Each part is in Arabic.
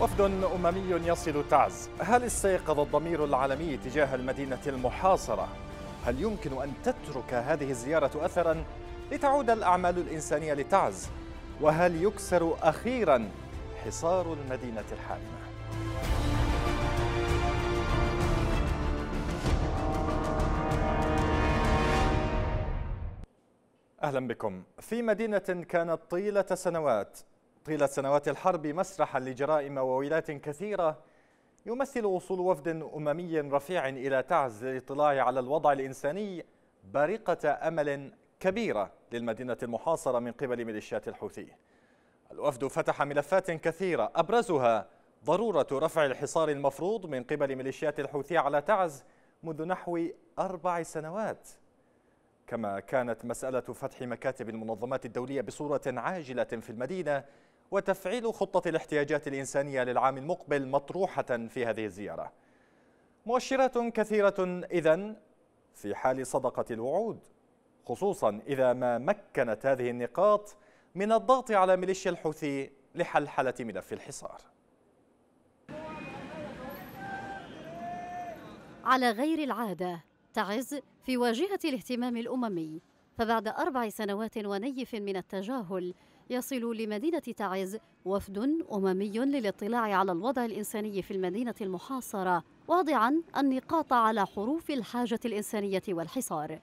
وفد أممي يصل تعز هل استيقظ الضمير العالمي تجاه المدينة المحاصرة؟ هل يمكن أن تترك هذه الزيارة أثراً لتعود الأعمال الإنسانية لتعز؟ وهل يكسر أخيراً حصار المدينة الحالمة؟ أهلا بكم في مدينة كانت طيلة سنوات طيلة سنوات الحرب مسرحا لجرائم وويلات كثيرة يمثل وصول وفد أممي رفيع إلى تعز للاطلاع على الوضع الإنساني بارقة أمل كبيرة للمدينة المحاصرة من قبل ميليشيات الحوثي الوفد فتح ملفات كثيرة أبرزها ضرورة رفع الحصار المفروض من قبل ميليشيات الحوثي على تعز منذ نحو أربع سنوات كما كانت مسألة فتح مكاتب المنظمات الدولية بصورة عاجلة في المدينة وتفعيل خطة الاحتياجات الإنسانية للعام المقبل مطروحة في هذه الزيارة مؤشرات كثيرة إذا في حال صدقة الوعود خصوصا إذا ما مكنت هذه النقاط من الضغط على ميليشيا الحوثي لحلحلة ملف الحصار على غير العادة تعز في واجهة الاهتمام الأممي فبعد أربع سنوات ونيف من التجاهل يصل لمدينة تعز وفد أممي للاطلاع على الوضع الإنساني في المدينة المحاصرة واضعا النقاط على حروف الحاجة الإنسانية والحصار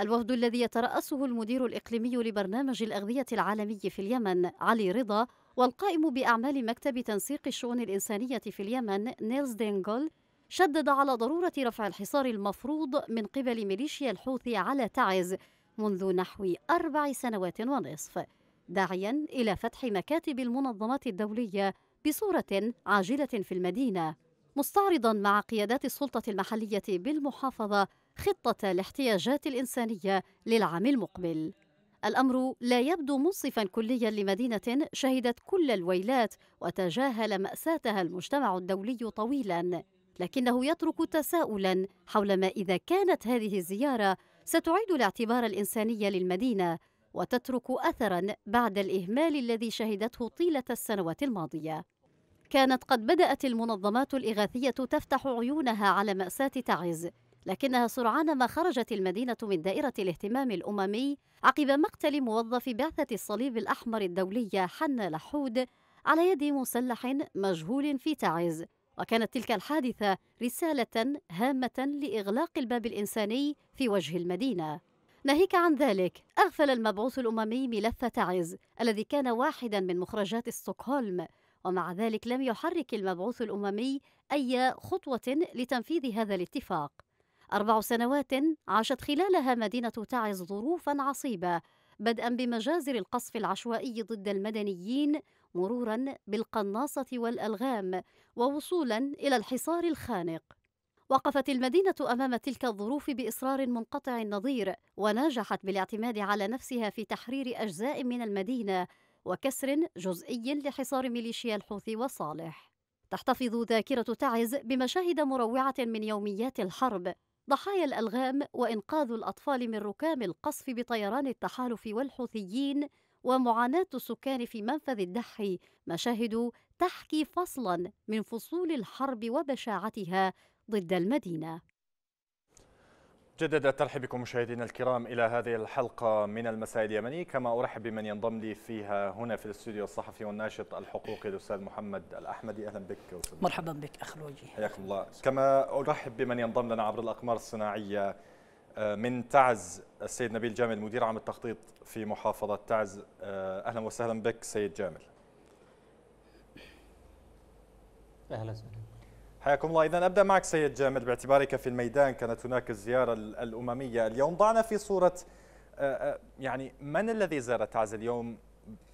الوفد الذي يترأسه المدير الإقليمي لبرنامج الأغذية العالمي في اليمن علي رضا والقائم بأعمال مكتب تنسيق الشؤون الإنسانية في اليمن نيلز دينغول شدد على ضرورة رفع الحصار المفروض من قبل ميليشيا الحوثي على تعز منذ نحو أربع سنوات ونصف داعيا إلى فتح مكاتب المنظمات الدولية بصورة عاجلة في المدينة مستعرضا مع قيادات السلطة المحلية بالمحافظة خطة الاحتياجات الإنسانية للعام المقبل الأمر لا يبدو منصفا كليا لمدينة شهدت كل الويلات وتجاهل مأساتها المجتمع الدولي طويلا لكنه يترك تساؤلا حول ما إذا كانت هذه الزيارة ستعيد الاعتبار الإنساني للمدينة وتترك اثرا بعد الاهمال الذي شهدته طيله السنوات الماضيه كانت قد بدات المنظمات الاغاثيه تفتح عيونها على ماساه تعز لكنها سرعان ما خرجت المدينه من دائره الاهتمام الاممي عقب مقتل موظف بعثه الصليب الاحمر الدوليه حنا لحود على يد مسلح مجهول في تعز وكانت تلك الحادثه رساله هامه لاغلاق الباب الانساني في وجه المدينه ناهيك عن ذلك أغفل المبعوث الأممي ملف تعز الذي كان واحدا من مخرجات ستوكهولم ومع ذلك لم يحرك المبعوث الأممي أي خطوة لتنفيذ هذا الاتفاق أربع سنوات عاشت خلالها مدينة تعز ظروفا عصيبة بدءا بمجازر القصف العشوائي ضد المدنيين مرورا بالقناصة والألغام ووصولا إلى الحصار الخانق وقفت المدينة أمام تلك الظروف بإصرار منقطع النظير ونجحت بالاعتماد على نفسها في تحرير أجزاء من المدينة وكسر جزئي لحصار ميليشيا الحوثي وصالح تحتفظ ذاكرة تعز بمشاهد مروعة من يوميات الحرب ضحايا الألغام وإنقاذ الأطفال من ركام القصف بطيران التحالف والحوثيين ومعاناة السكان في منفذ الدحي مشاهد تحكي فصلا من فصول الحرب وبشاعتها ضد المدينة جدد الترحيب بكم مشاهدينا الكرام إلى هذه الحلقة من المساء اليمني كما أرحب بمن ينضم لي فيها هنا في الاستوديو الصحفي والناشط الحقوقي الأستاذ محمد الأحمدي أهلا بك أستاذ مرحبا بك أخ روجي حياكم الله كما أرحب بمن ينضم لنا عبر الأقمار الصناعية آه، من تعز السيد نبيل جامل مدير عام التخطيط في محافظة تعز آه، أهلا وسهلا بك سيد جامل أهلا وسهلا حياكم الله إذا أبدأ معك سيد جامل باعتبارك في الميدان كانت هناك الزيارة الأممية اليوم ضعنا في صورة آه، آه، يعني من الذي زار تعز اليوم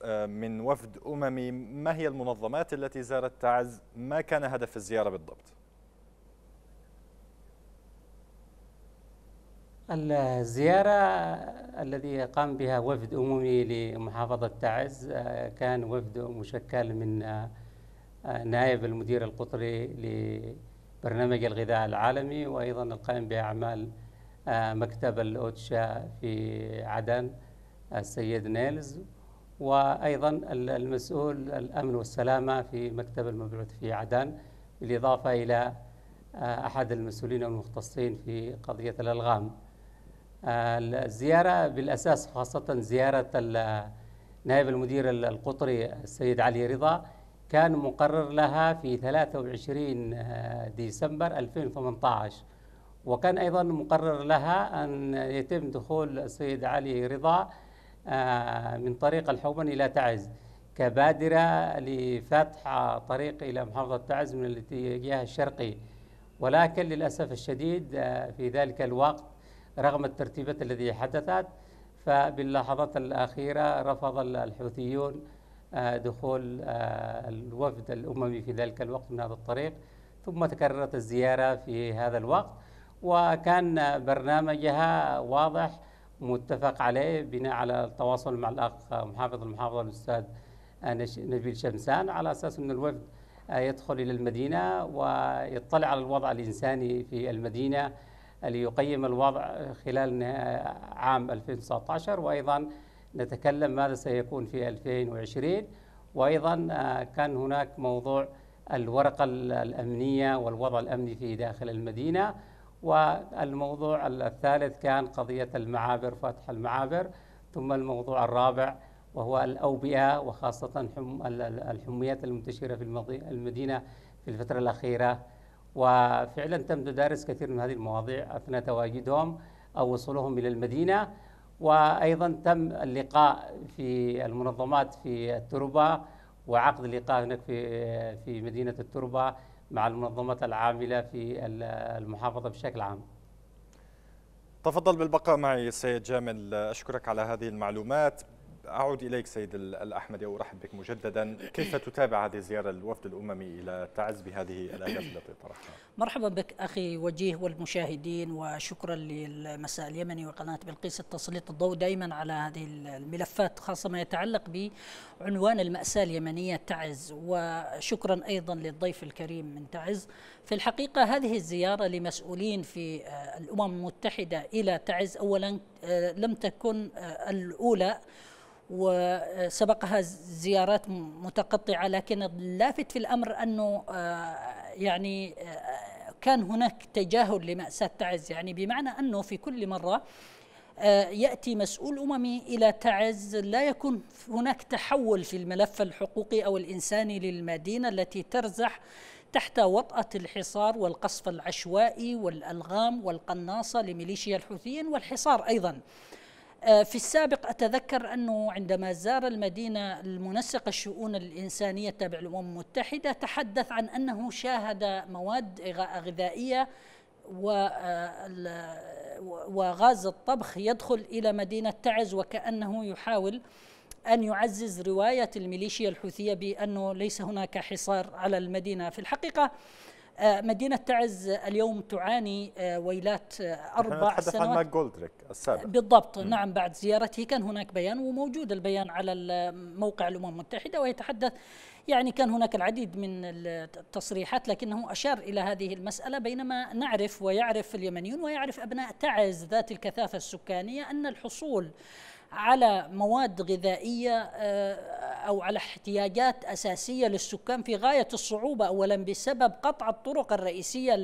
آه، من وفد أممي ما هي المنظمات التي زارت تعز ما كان هدف الزيارة بالضبط الزيارة الذي قام بها وفد أممي لمحافظة تعز كان وفد مشكل من نائب المدير القطري لبرنامج الغذاء العالمي وأيضا القائم بأعمال آه، مكتب الأوتشا في عدن آه، السيد نيلز وأيضا المسؤول الأمن والسلامة في مكتب المبعوث في عدن بالإضافة إلى آه، أحد المسؤولين المختصين في قضية الألغام الزيارة بالأساس خاصة زيارة نائب المدير القطري السيد علي رضا كان مقرر لها في 23 آه، ديسمبر 2018 وكان أيضا مقرر لها أن يتم دخول السيد علي رضا آه، من طريق الحومن إلى تعز كبادرة لفتح طريق إلى محافظة تعز من الاتجاه الشرقي ولكن للأسف الشديد آه، في ذلك الوقت رغم الترتيبات التي حدثت فباللحظات الأخيرة رفض الحوثيون آه، دخول آه، الوفد الأممي في ذلك الوقت من هذا الطريق ثم تكررت الزيارة في هذا الوقت وكان برنامجها واضح متفق عليه بناء على التواصل مع الأخ محافظ المحافظة الأستاذ آه، نبيل شمسان على أساس أن الوفد يدخل إلى المدينة ويطلع على الوضع الإنساني في المدينة ليقيم الوضع خلال عام 2019 وأيضا نتكلم ماذا سيكون في 2020 وأيضا آه، كان هناك موضوع الورقة الأمنية والوضع الأمني في داخل المدينة والموضوع الثالث كان قضية المعابر فتح المعابر ثم الموضوع الرابع وهو الأوبئة وخاصة الحميات المنتشرة في المدينة في الفترة الأخيرة وفعلا تم تدارس كثير من هذه المواضيع أثناء تواجدهم أو وصولهم إلى المدينة وايضا تم اللقاء في المنظمات في التربه وعقد لقاء هناك في في مدينه التربه مع المنظمات العامله في المحافظه بشكل عام. تفضل بالبقاء معي سيد جامل اشكرك على هذه المعلومات أعود إليك سيد الأحمدي وأرحب بك مجددا كيف تتابع هذه الزيارة للوفد الأممي إلى تعز بهذه الأهداف التي طرحتها مرحبا بك أخي وجيه والمشاهدين وشكرا للمساء اليمني وقناة بلقيس التسليط الضوء دائما على هذه الملفات خاصة ما يتعلق بعنوان المأساة اليمنية تعز وشكرا أيضا للضيف الكريم من تعز في الحقيقة هذه الزيارة لمسؤولين في آه، الأمم المتحدة إلى تعز أولا آه، لم تكن آه، الأولى وسبقها زيارات متقطعة لكن اللافت في الأمر أنه آه، يعني آه، كان هناك تجاهل لمأساة تعز يعني بمعنى أنه في كل مرة آه، يأتي مسؤول أممي إلى تعز لا يكون هناك تحول في الملف الحقوقي أو الإنساني للمدينة التي ترزح تحت وطأة الحصار والقصف العشوائي والألغام والقناصة لميليشيا الحوثيين والحصار أيضا آه، في السابق أتذكر أنه عندما زار المدينة المنسق الشؤون الإنسانية التابع للأمم المتحدة تحدث عن أنه شاهد مواد غذائية آه، وغاز الطبخ يدخل إلى مدينة تعز وكأنه يحاول أن يعزز رواية الميليشيا الحوثية بأنه ليس هناك حصار على المدينة في الحقيقة آه، مدينة تعز اليوم تعاني آه، ويلات آه، أربع سنوات عن ماك جولدريك السابق بالضبط م. نعم بعد زيارته كان هناك بيان وموجود البيان على موقع الأمم المتحدة ويتحدث يعني كان هناك العديد من التصريحات لكنه أشار إلى هذه المسألة بينما نعرف ويعرف اليمنيون ويعرف أبناء تعز ذات الكثافة السكانية أن الحصول على مواد غذائية آه، أو على احتياجات أساسية للسكان في غاية الصعوبة أولا بسبب قطع الطرق الرئيسية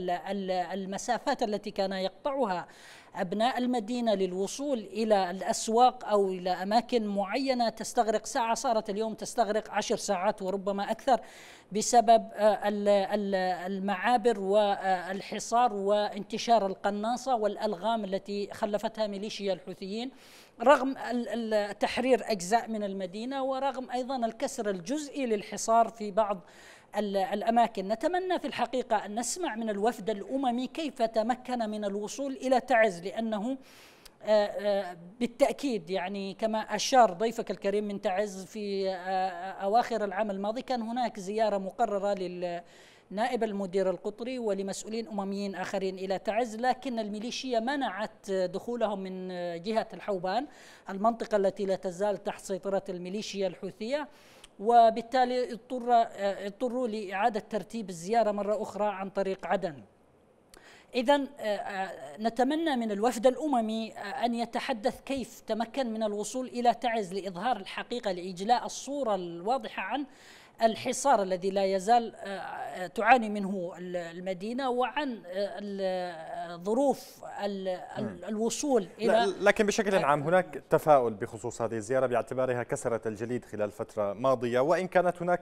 المسافات التي كان يقطعها أبناء المدينة للوصول إلى الأسواق أو إلى أماكن معينة تستغرق ساعة صارت اليوم تستغرق عشر ساعات وربما أكثر بسبب آه، المعابر والحصار وانتشار القناصة والألغام التي خلفتها ميليشيا الحوثيين رغم تحرير أجزاء من المدينة ورغم أيضا الكسر الجزئي للحصار في بعض الأماكن نتمنى في الحقيقة أن نسمع من الوفد الأممي كيف تمكن من الوصول إلى تعز لأنه آه، آه، بالتأكيد يعني كما أشار ضيفك الكريم من تعز في آه، أواخر العام الماضي كان هناك زيارة مقررة لل نائب المدير القطري ولمسؤولين أمميين آخرين إلى تعز لكن الميليشيا منعت دخولهم من جهة الحوبان المنطقة التي لا تزال تحت سيطرة الميليشيا الحوثية وبالتالي اضطروا لإعادة ترتيب الزيارة مرة أخرى عن طريق عدن إذا آه، آه، نتمنى من الوفد الأممي آه، أن يتحدث كيف تمكن من الوصول إلى تعز لإظهار الحقيقة لإجلاء الصورة الواضحة عن الحصار الذي لا يزال آه، آه، تعاني منه المدينة وعن آه، ظروف الوصول إلى لكن بشكل عام هناك تفاؤل بخصوص هذه الزيارة باعتبارها كسرت الجليد خلال فترة ماضية وإن كانت هناك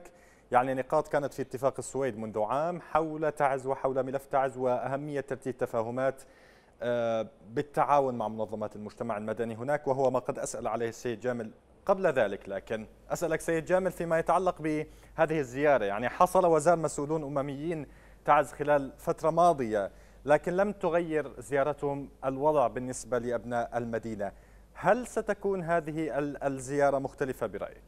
يعني نقاط كانت في اتفاق السويد منذ عام حول تعز وحول ملف تعز وأهمية ترتيب تفاهمات بالتعاون مع منظمات المجتمع المدني هناك وهو ما قد أسأل عليه السيد جامل قبل ذلك لكن أسألك سيد جامل فيما يتعلق بهذه الزيارة يعني حصل وزار مسؤولون أمميين تعز خلال فترة ماضية لكن لم تغير زيارتهم الوضع بالنسبة لأبناء المدينة هل ستكون هذه الزيارة مختلفة برأيك؟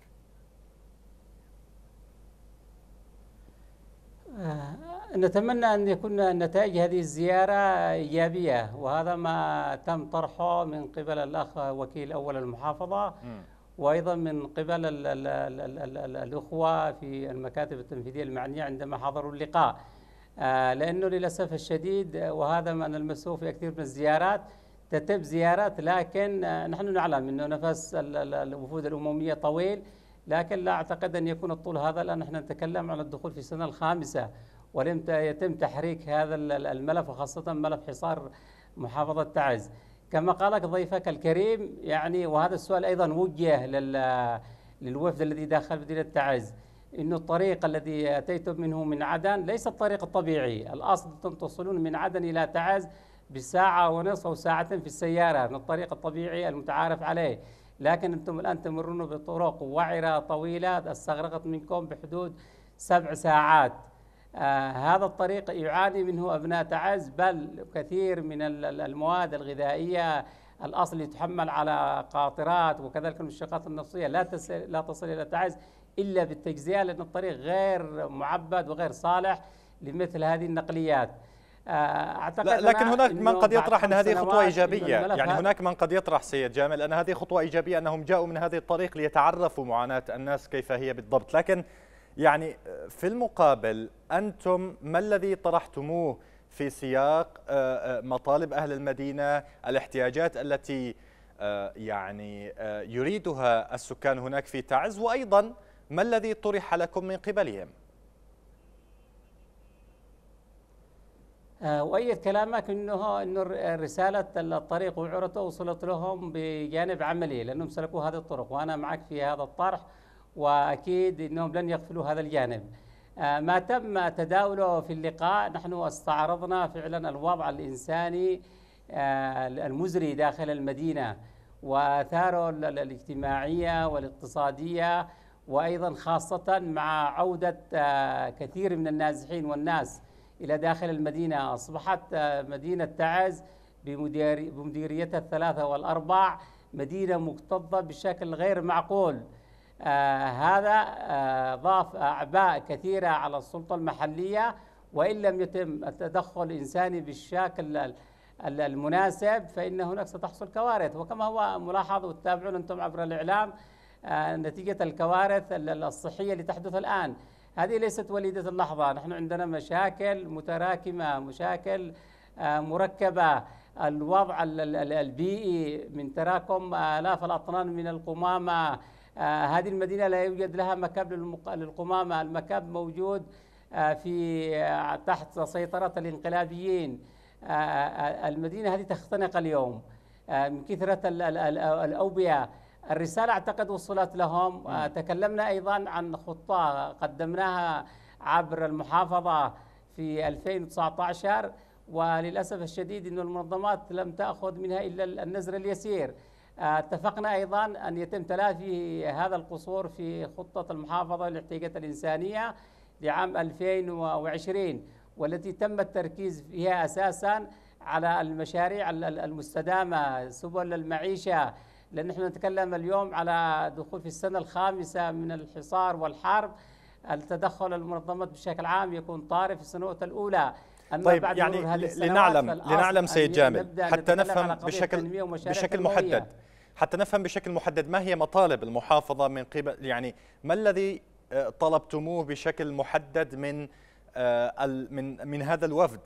آه، نتمنى أن يكون نتائج هذه الزيارة إيجابية وهذا ما تم طرحه من قبل الأخ وكيل أول المحافظة م. وايضا من قبل ال ال ال الـ الـ الـ الاخوه في المكاتب التنفيذيه المعنيه عندما حضروا اللقاء آه، لانه للاسف الشديد آه، وهذا ما نلمسه في كثير من الزيارات تتم زيارات لكن آه، نحن نعلم انه نفس الوفود الامميه طويل لكن لا اعتقد ان يكون الطول هذا لان نحن نتكلم عن الدخول في السنه الخامسه ولم يتم تحريك هذا الملف وخاصه ملف حصار محافظه تعز كما قالك ضيفك الكريم يعني وهذا السؤال أيضا وجه لل للوفد الذي داخل مدينة تعز انه الطريق الذي أتيتم منه من عدن ليس الطريق الطبيعي الأصل أنتم تصلون من عدن إلى تعز بساعة ونصف أو ساعتين في السيارة من الطريق الطبيعي المتعارف عليه لكن أنتم الآن تمرون بطرق وعرة طويلة استغرقت منكم بحدود سبع ساعات آه هذا الطريق يعاني منه أبناء تعز بل كثير من المواد الغذائية الأصل يتحمل على قاطرات وكذلك المشتقات النفسية لا تصل, لا تصل إلى تعز إلا بالتجزئة لأن الطريق غير معبد وغير صالح لمثل هذه النقليات آه، اعتقد لكن هناك من قد يطرح ان هذه خطوه ايجابيه يعني هناك من قد يطرح سيد جامل ان هذه خطوه ايجابيه انهم جاءوا من هذه الطريق ليتعرفوا معاناه الناس كيف هي بالضبط لكن يعني آه، في المقابل أنتم ما الذي طرحتموه في سياق آه، آه، مطالب أهل المدينة الاحتياجات التي يعني يريدها السكان هناك في تعز وأيضا ما الذي طرح لكم من قبلهم؟ أؤيد كلامك أنه أنه رسالة الطريق وعرته وصلت لهم بجانب عملي لأنهم سلكوا هذه الطرق وأنا معك في هذا الطرح واكيد انهم لن يغفلوا هذا الجانب. آه، ما تم تداوله في اللقاء نحن استعرضنا فعلا الوضع الانساني آه، المزري داخل المدينه واثاره الاجتماعيه والاقتصاديه وايضا خاصه مع عوده آه، كثير من النازحين والناس الى داخل المدينه اصبحت مدينه تعز بمديريتها الثلاثه والاربع مدينه مكتظه بشكل غير معقول آه، هذا آه، ضاف أعباء كثيرة على السلطة المحلية وإن لم يتم التدخل الإنساني بالشكل المناسب فإن هناك ستحصل كوارث وكما هو ملاحظ وتتابعون أنتم عبر الإعلام آه، نتيجة الكوارث الصحية اللي تحدث الآن هذه ليست وليدة اللحظة نحن عندنا مشاكل متراكمة مشاكل مركبة الوضع البيئي من تراكم آلاف الأطنان من القمامة آه، هذه المدينة لا يوجد لها مكاب للقمامة المكاب موجود آه، في آه، تحت سيطرة الانقلابيين المدينة هذه تختنق اليوم من كثرة الأوبئة الرسالة أعتقد وصلت لهم تكلمنا أيضا عن خطة قدمناها عبر المحافظة في 2019 وللأسف الشديد أن المنظمات لم تأخذ منها إلا النزر اليسير آه، اتفقنا أيضا أن يتم تلافي هذا القصور في خطة المحافظة للاحتياجات الإنسانية لعام 2020 والتي تم التركيز فيها أساسا على المشاريع المستدامة سبل المعيشة لأن نحن نتكلم اليوم على دخول في السنة الخامسة من الحصار والحرب التدخل المنظمات بشكل عام يكون طارئ في السنوات الأولى أما طيب بعد يعني لنعلم لنعلم سيد جامل حتى نفهم بشكل بشكل محدد حتى نفهم بشكل محدد ما هي مطالب المحافظة من قبل يعني ما الذي آه، طلبتموه بشكل محدد من آه، من من هذا الوفد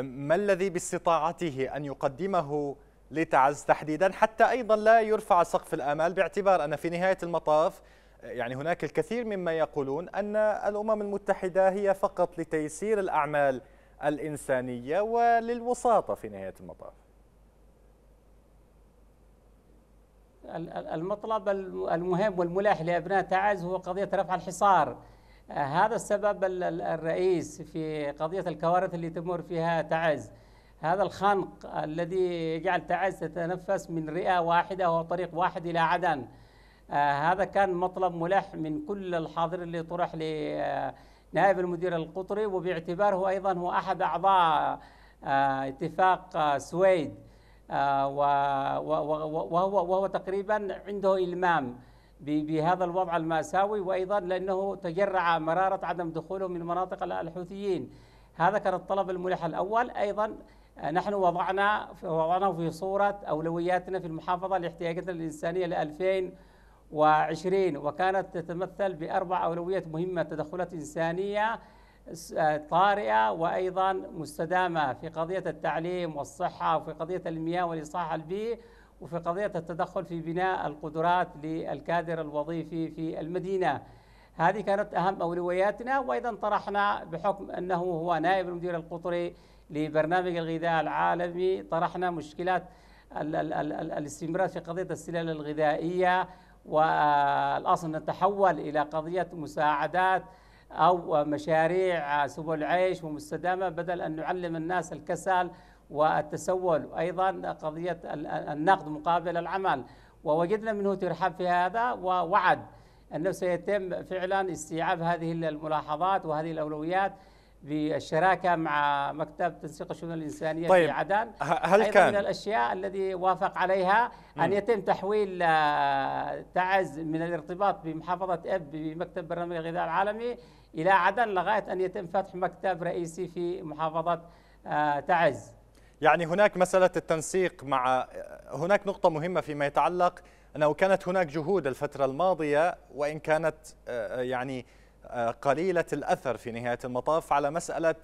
ما الذي باستطاعته أن يقدمه لتعز تحديدا حتى أيضا لا يرفع سقف الآمال باعتبار أن في نهاية المطاف آه، يعني هناك الكثير مما يقولون أن الأمم المتحدة هي فقط لتيسير الأعمال الإنسانية وللوساطة في نهاية المطاف المطلب المهم والملاح لأبناء تعز هو قضية رفع الحصار آه، هذا السبب الرئيس في قضية الكوارث اللي تمر فيها تعز هذا الخنق الذي يجعل تعز تتنفس من رئة واحدة طريق واحد إلى عدن آه، هذا كان مطلب ملح من كل الحاضر اللي طرح لنائب آه، المدير القطري وباعتباره أيضا هو أحد أعضاء اتفاق سويد آه، وهو تقريبا عنده إلمام بهذا الوضع المأساوي وأيضا لأنه تجرع مرارة عدم دخوله من مناطق الحوثيين هذا كان الطلب الملح الأول أيضا آه، نحن وضعنا وضعناه في صورة أولوياتنا في المحافظة لاحتياجاتنا الإنسانية ل 2020 وكانت تتمثل بأربع أولويات مهمة تدخلات إنسانية آه، طارئة وأيضا مستدامة في قضية التعليم والصحة وفي قضية المياه والإصلاح البيئي وفي قضية التدخل في بناء القدرات للكادر الوظيفي في المدينة هذه كانت أهم أولوياتنا وأيضا طرحنا بحكم أنه هو نائب المدير القطري لبرنامج الغذاء العالمي طرحنا مشكلات الاستمرار في قضية السلال الغذائية والأصل آه، أن نتحول إلى قضية مساعدات أو مشاريع سبل العيش ومستدامة بدل أن نعلم الناس الكسل والتسول أيضا قضية النقد مقابل العمل ووجدنا منه ترحب في هذا ووعد أنه سيتم فعلا استيعاب هذه الملاحظات وهذه الأولويات بالشراكه مع مكتب تنسيق الشؤون الانسانيه طيب. في عدن هل أيضا كان من الاشياء الذي وافق عليها ان يتم تحويل آه، تعز من الارتباط بمحافظه اب بمكتب برنامج الغذاء العالمي إلى عدن لغاية أن يتم فتح مكتب رئيسي في محافظة آه، تعز يعني هناك مسألة التنسيق مع هناك نقطة مهمة فيما يتعلق أنه كانت هناك جهود الفترة الماضية وإن كانت آه، يعني آه، قليلة الأثر في نهاية المطاف على مسألة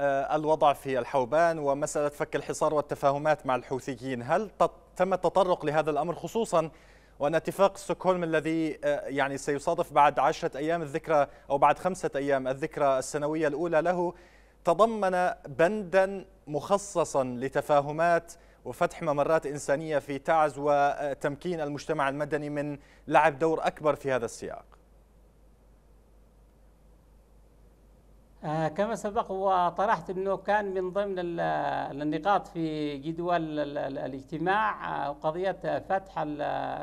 الوضع في الحوبان ومسألة فك الحصار والتفاهمات مع الحوثيين هل تم التطرق لهذا الأمر خصوصا وأن اتفاق ستوكهولم الذي آه، يعني سيصادف بعد عشرة أيام الذكرى أو بعد خمسة أيام الذكرى السنوية الأولى له تضمن بندا مخصصا لتفاهمات وفتح ممرات إنسانية في تعز وتمكين المجتمع المدني من لعب دور أكبر في هذا السياق آه كما سبق وطرحت انه كان من ضمن النقاط في جدول الاجتماع آه، قضيه فتح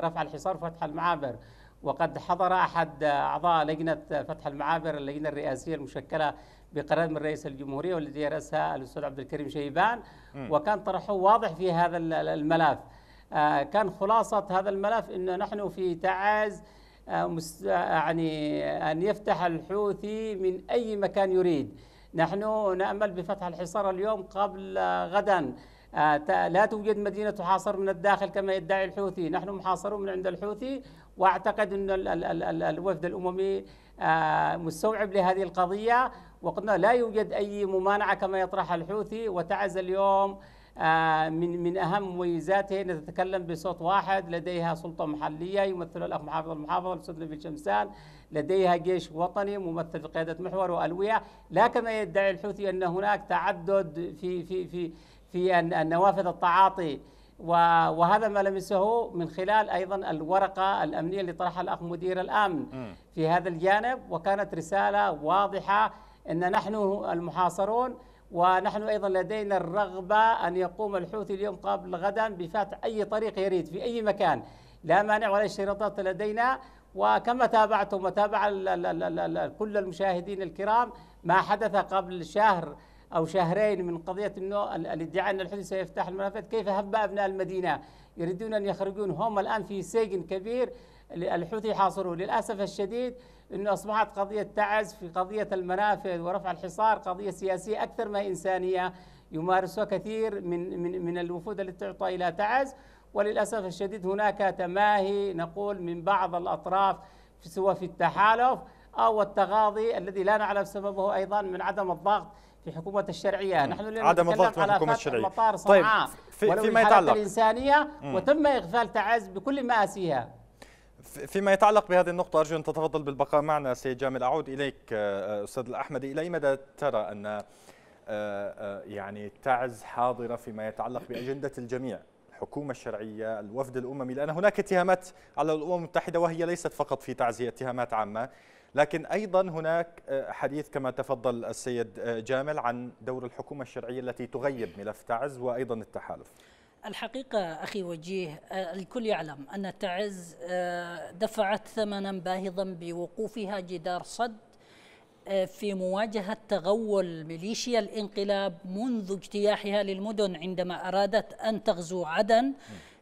رفع الحصار وفتح المعابر وقد حضر احد اعضاء لجنه فتح المعابر اللجنه الرئاسيه المشكله بقرار من رئيس الجمهوريه والذي يرأسها الاستاذ عبد الكريم شيبان وكان طرحه واضح في هذا الملف آه، كان خلاصه هذا الملف انه نحن في تعز آه، آه، يعني آه، أن يفتح الحوثي من أي مكان يريد نحن نأمل بفتح الحصار اليوم قبل غدا لا توجد مدينة تحاصر من الداخل كما يدعي الحوثي نحن محاصرون من عند الحوثي وأعتقد أن الوفد الأممي مستوعب لهذه القضية وقلنا لا يوجد أي ممانعة كما يطرحها الحوثي وتعز اليوم آه، من من اهم مميزاته انها تتكلم بصوت واحد، لديها سلطه محليه يمثلها الاخ محافظ المحافظه الاستاذ في شمسان، لديها جيش وطني ممثل في قياده محور والويه، لا كما يدعي الحوثي ان هناك تعدد في في في في النوافذ التعاطي وهذا ما لمسه من خلال ايضا الورقه الامنيه اللي طرحها الاخ مدير الامن في هذا الجانب وكانت رساله واضحه ان نحن المحاصرون ونحن أيضا لدينا الرغبة أن يقوم الحوثي اليوم قبل غدا بفتح أي طريق يريد في أي مكان لا مانع ولا اشتراطات لدينا وكما تابعتم وتابع كل المشاهدين الكرام ما حدث قبل شهر أو شهرين من قضية أنه الادعاء أن الحوثي سيفتح الملفات كيف هب أبناء المدينة يريدون أن يخرجون هم الآن في سجن كبير الحوثي حاصروه للأسف الشديد انه اصبحت قضيه تعز في قضيه المنافذ ورفع الحصار قضيه سياسيه اكثر ما انسانيه يمارسها كثير من من من الوفود التي تعطى الى تعز وللاسف الشديد هناك تماهي نقول من بعض الاطراف سواء في التحالف او التغاضي الذي لا نعلم سببه ايضا من عدم الضغط في حكومة الشرعية نحن عدم الضغط على حكومة الشرعية مطار طيب، صنعاء طيب. في فيما يتعلق الإنسانية وتم إغفال تعز بكل مآسيها فيما يتعلق بهذه النقطة أرجو أن تتفضل بالبقاء معنا سيد جامل أعود إليك آه، آه، أستاذ الأحمدي إلى أي مدى ترى أن آه، يعني تعز حاضرة فيما يتعلق بأجندة الجميع الحكومة الشرعية الوفد الأممي لأن هناك اتهامات على الأمم المتحدة وهي ليست فقط في تعزية اتهامات عامة لكن أيضا هناك حديث كما تفضل السيد جامل عن دور الحكومة الشرعية التي تغيب ملف تعز وأيضا التحالف الحقيقة أخي وجيه آه، الكل يعلم أن تعز آه، دفعت ثمنا باهظا بوقوفها جدار صد آه، في مواجهة تغول ميليشيا الانقلاب منذ اجتياحها للمدن عندما أرادت أن تغزو عدن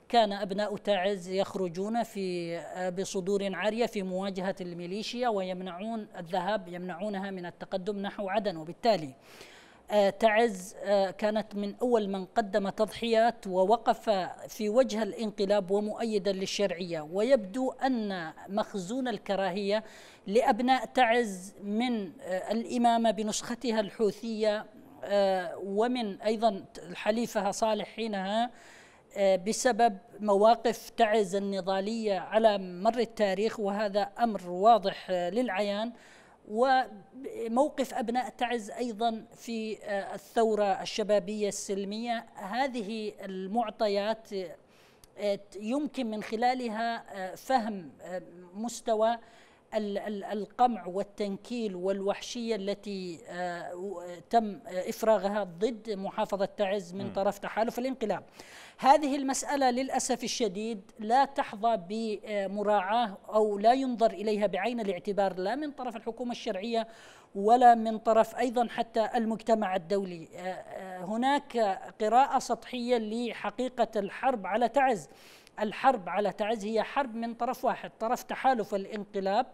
كان أبناء تعز يخرجون في بصدور عارية في مواجهة الميليشيا ويمنعون الذهاب يمنعونها من التقدم نحو عدن وبالتالي آه، تعز آه، كانت من أول من قدم تضحيات ووقف في وجه الانقلاب ومؤيدا للشرعية ويبدو أن مخزون الكراهية لأبناء تعز من آه، الإمامة بنسختها الحوثية ومن أيضا حليفها صالح حينها بسبب مواقف تعز النضالية على مر التاريخ وهذا أمر واضح للعيان وموقف ابناء تعز ايضا في آه، الثوره الشبابيه السلميه هذه المعطيات آه، يمكن من خلالها آه، فهم مستوى القمع والتنكيل والوحشية التي آه، تم إفراغها ضد محافظة تعز من طرف تحالف الانقلاب هذه المسألة للأسف الشديد لا تحظى بمراعاة أو لا ينظر إليها بعين الاعتبار لا من طرف الحكومة الشرعية ولا من طرف أيضا حتى المجتمع الدولي آه، آه، هناك قراءة سطحية لحقيقة الحرب على تعز الحرب على تعز هي حرب من طرف واحد طرف تحالف الانقلاب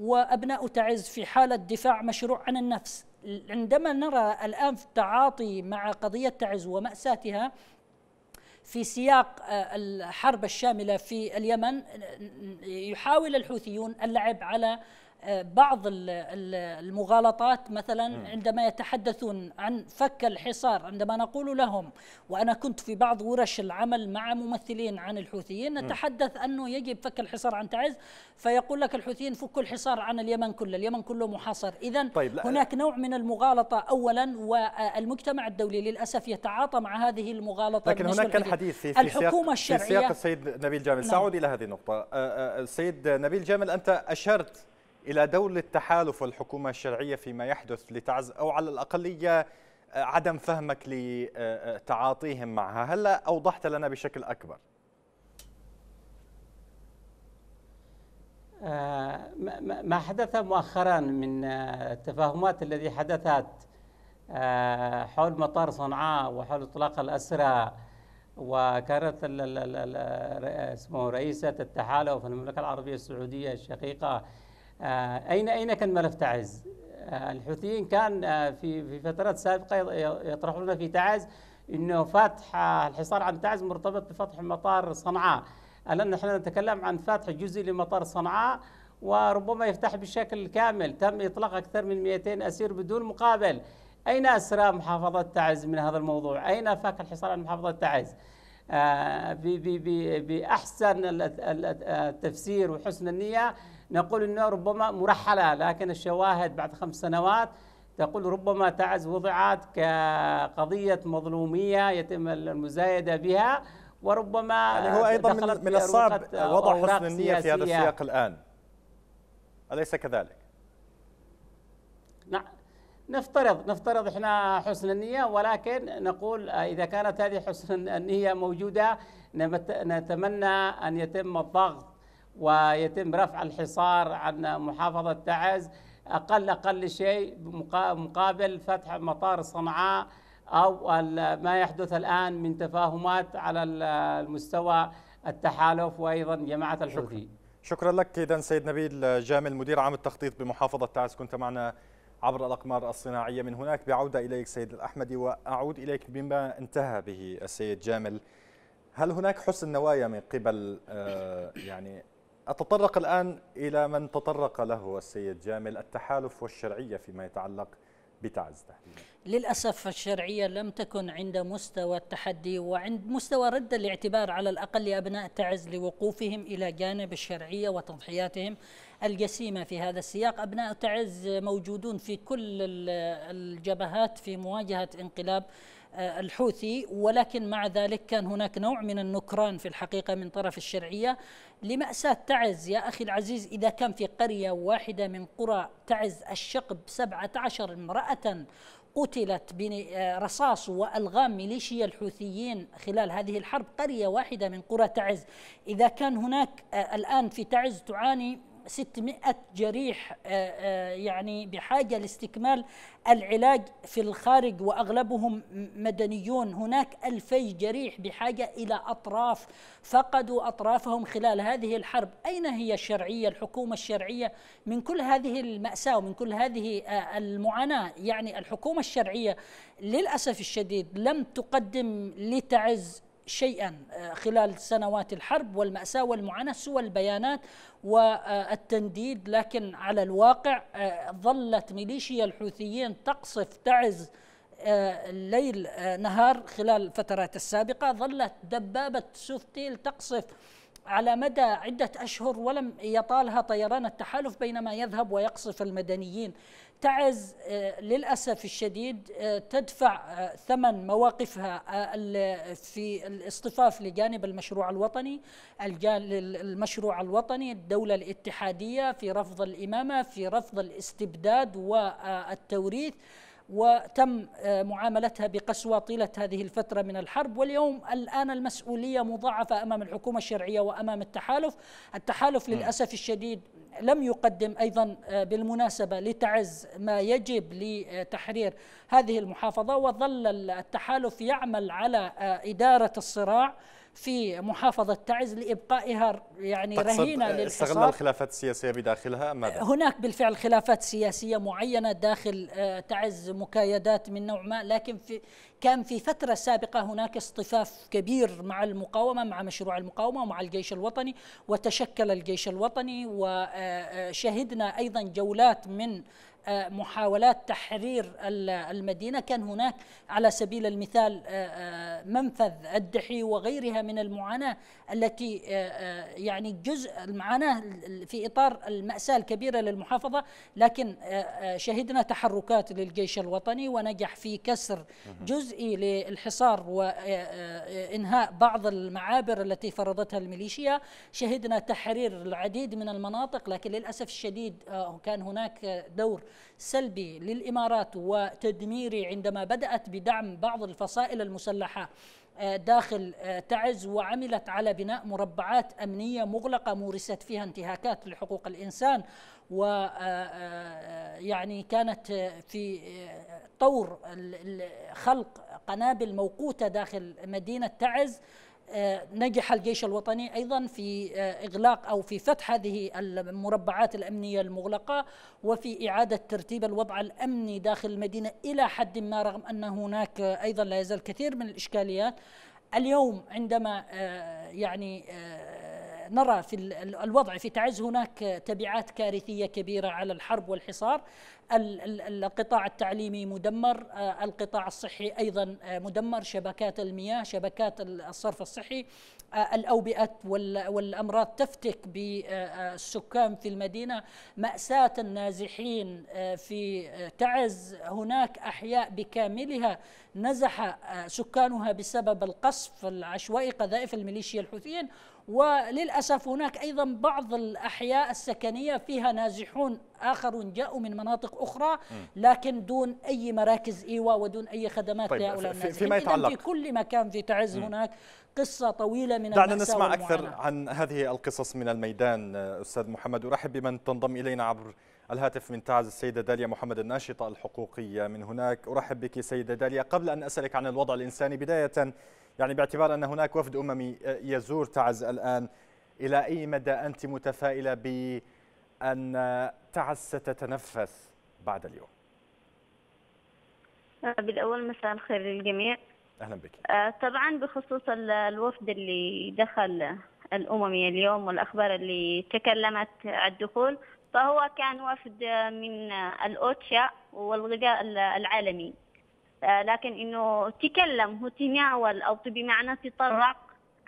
وأبناء تعز في حالة دفاع مشروع عن النفس عندما نرى الآن التعاطي مع قضية تعز ومأساتها في سياق آه، الحرب الشاملة في اليمن آه، يحاول الحوثيون اللعب على بعض المغالطات مثلا عندما يتحدثون عن فك الحصار عندما نقول لهم وأنا كنت في بعض ورش العمل مع ممثلين عن الحوثيين نتحدث أنه يجب فك الحصار عن تعز فيقول لك الحوثيين فكوا الحصار عن اليمن كله اليمن كله محاصر إذا طيب هناك نوع من المغالطة أولا والمجتمع الدولي للأسف يتعاطى مع هذه المغالطة لكن هناك الحديث في, في الحكومة الشرعية في سياق السيد نبيل جامل نعم. سأعود إلى هذه النقطة السيد أه، أه، أه، نبيل جامل أنت أشرت إلى دور التحالف والحكومة الشرعية فيما يحدث لتعز أو على الأقلية آه، عدم فهمك لتعاطيهم معها هلا هل أوضحت لنا بشكل أكبر آه، ما حدث مؤخرا من آه، التفاهمات التي حدثت حول مطار صنعاء وحول اطلاق الاسرى وكانت اسمه رئيسة التحالف في المملكة العربية السعودية الشقيقة آه، أين أين كان ملف تعز؟ آه، الحوثيين كان آه، في في فترات سابقة يطرحون في تعز أنه فتح الحصار عن تعز مرتبط بفتح مطار صنعاء الآن نحن نتكلم عن فتح جزء لمطار صنعاء وربما يفتح بشكل كامل تم إطلاق أكثر من 200 أسير بدون مقابل أين أسرى محافظة تعز من هذا الموضوع؟ أين فك الحصار عن محافظة تعز؟ بأحسن التفسير وحسن النية نقول أنه ربما مرحلة لكن الشواهد بعد خمس سنوات تقول ربما تعز وضعت كقضية مظلومية يتم المزايدة بها وربما يعني هو أيضا من, من الصعب وضع حسن النية في هذا السياق الآن أليس كذلك؟ نعم نفترض نفترض احنا حسن النية ولكن نقول إذا كانت هذه حسن النية موجودة نتمنى أن يتم الضغط ويتم رفع الحصار عن محافظة تعز أقل أقل شيء مقابل فتح مطار صنعاء أو ما يحدث الآن من تفاهمات على المستوى التحالف وأيضا جماعة الحوثي شكرا لك إذا سيد نبيل جامل مدير عام التخطيط بمحافظة تعز كنت معنا عبر الأقمار الصناعية من هناك بعودة إليك سيد الأحمدي وأعود إليك بما انتهى به السيد جامل هل هناك حسن نوايا من قبل آه، يعني أتطرق الآن إلى من تطرق له السيد جامل التحالف والشرعية فيما يتعلق بتعز تحديدا للأسف الشرعية لم تكن عند مستوى التحدي وعند مستوى رد الاعتبار على الأقل لأبناء تعز لوقوفهم إلى جانب الشرعية وتضحياتهم الجسيمة في هذا السياق أبناء تعز موجودون في كل الجبهات في مواجهة انقلاب آه، الحوثي ولكن مع ذلك كان هناك نوع من النكران في الحقيقة من طرف الشرعية لمأساة تعز يا أخي العزيز إذا كان في قرية واحدة من قرى تعز الشقب 17 امرأة قتلت برصاص آه، والغام ميليشيا الحوثيين خلال هذه الحرب قريه واحده من قرى تعز اذا كان هناك آه، الان في تعز تعاني 600 جريح آه، آه، يعني بحاجة لاستكمال العلاج في الخارج وأغلبهم مدنيون هناك ألفي جريح بحاجة إلى أطراف فقدوا أطرافهم خلال هذه الحرب أين هي الشرعية الحكومة الشرعية من كل هذه المأساة ومن كل هذه آه، المعاناة يعني الحكومة الشرعية للأسف الشديد لم تقدم لتعز شيئا آه، خلال سنوات الحرب والمأساة والمعاناة سوى البيانات والتنديد لكن على الواقع آه، ظلت ميليشيا الحوثيين تقصف تعز آه، ليل نهار خلال الفترات السابقة ظلت دبابة سوفتيل تقصف على مدى عدة أشهر ولم يطالها طيران التحالف بينما يذهب ويقصف المدنيين تعز آه، للأسف الشديد آه، تدفع آه، ثمن مواقفها في الاصطفاف لجانب المشروع الوطني المشروع الوطني الدولة الاتحادية في رفض الإمامة في رفض الاستبداد والتوريث وتم آه، معاملتها بقسوة طيلة هذه الفترة من الحرب واليوم الآن المسؤولية مضاعفة أمام الحكومة الشرعية وأمام التحالف التحالف للأسف الشديد لم يقدم أيضا آه، بالمناسبة لتعز ما يجب لتحرير هذه المحافظة وظل التحالف يعمل على آه، إدارة الصراع في محافظة تعز لإبقائها يعني رهينة للحصار استغل الخلافات السياسية بداخلها ماذا؟ هناك بالفعل خلافات سياسية معينة داخل آه، تعز مكايدات من نوع ما لكن في كان في فترة سابقة هناك اصطفاف كبير مع المقاومة مع مشروع المقاومة ومع الجيش الوطني وتشكل الجيش الوطني وشهدنا آه، آه، أيضا جولات من آه، محاولات تحرير المدينة كان هناك على سبيل المثال آه، آه، منفذ الدحي وغيرها من المعاناة التي يعني جزء المعاناة في إطار المأساة الكبيرة للمحافظة لكن شهدنا تحركات للجيش الوطني ونجح في كسر جزئي للحصار وإنهاء بعض المعابر التي فرضتها الميليشيا شهدنا تحرير العديد من المناطق لكن للأسف الشديد كان هناك دور سلبي للإمارات وتدميري عندما بدأت بدعم بعض الفصائل المسلحة آه، داخل آه، تعز وعملت على بناء مربعات أمنية مغلقة مورست فيها انتهاكات لحقوق الإنسان و آه، يعني كانت في طور خلق قنابل موقوتة داخل مدينة تعز آه، نجح الجيش الوطني ايضا في آه، اغلاق او في فتح هذه المربعات الامنيه المغلقه وفي اعاده ترتيب الوضع الامني داخل المدينه الى حد ما رغم ان هناك ايضا لا يزال كثير من الاشكاليات اليوم عندما آه، يعني نرى في الوضع في تعز هناك تبعات كارثيه كبيره على الحرب والحصار القطاع التعليمي مدمر آه، القطاع الصحي ايضا آه، مدمر شبكات المياه شبكات الصرف الصحي آه، الاوبئه والامراض تفتك بالسكان في المدينه ماساه النازحين في تعز هناك احياء بكاملها نزح سكانها بسبب القصف العشوائي قذائف الميليشيا الحوثيين وللأسف هناك أيضا بعض الأحياء السكنية فيها نازحون آخرون جاءوا من مناطق أخرى لكن دون أي مراكز إيواء ودون أي خدمات طيب لهؤلاء في فيما يتعلق في كل مكان في تعز هناك قصة طويلة من دعنا نسمع أكثر عن هذه القصص من الميدان أستاذ محمد أرحب بمن تنضم إلينا عبر الهاتف من تعز السيدة داليا محمد الناشطة الحقوقية من هناك أرحب بك سيدة داليا قبل أن أسألك عن الوضع الإنساني بداية يعني باعتبار أن هناك وفد أممي آه، يزور تعز الآن إلى أي مدى أنت متفائلة بأن تعز ستتنفس بعد اليوم أه، بالأول مساء الخير للجميع أهلا بك أه، طبعا بخصوص الوفد اللي دخل الأممي اليوم والأخبار اللي تكلمت عن الدخول فهو كان وفد من الأوتشا والغذاء العالمي آه، لكن انه تكلم هو تناول او بمعنى تطرق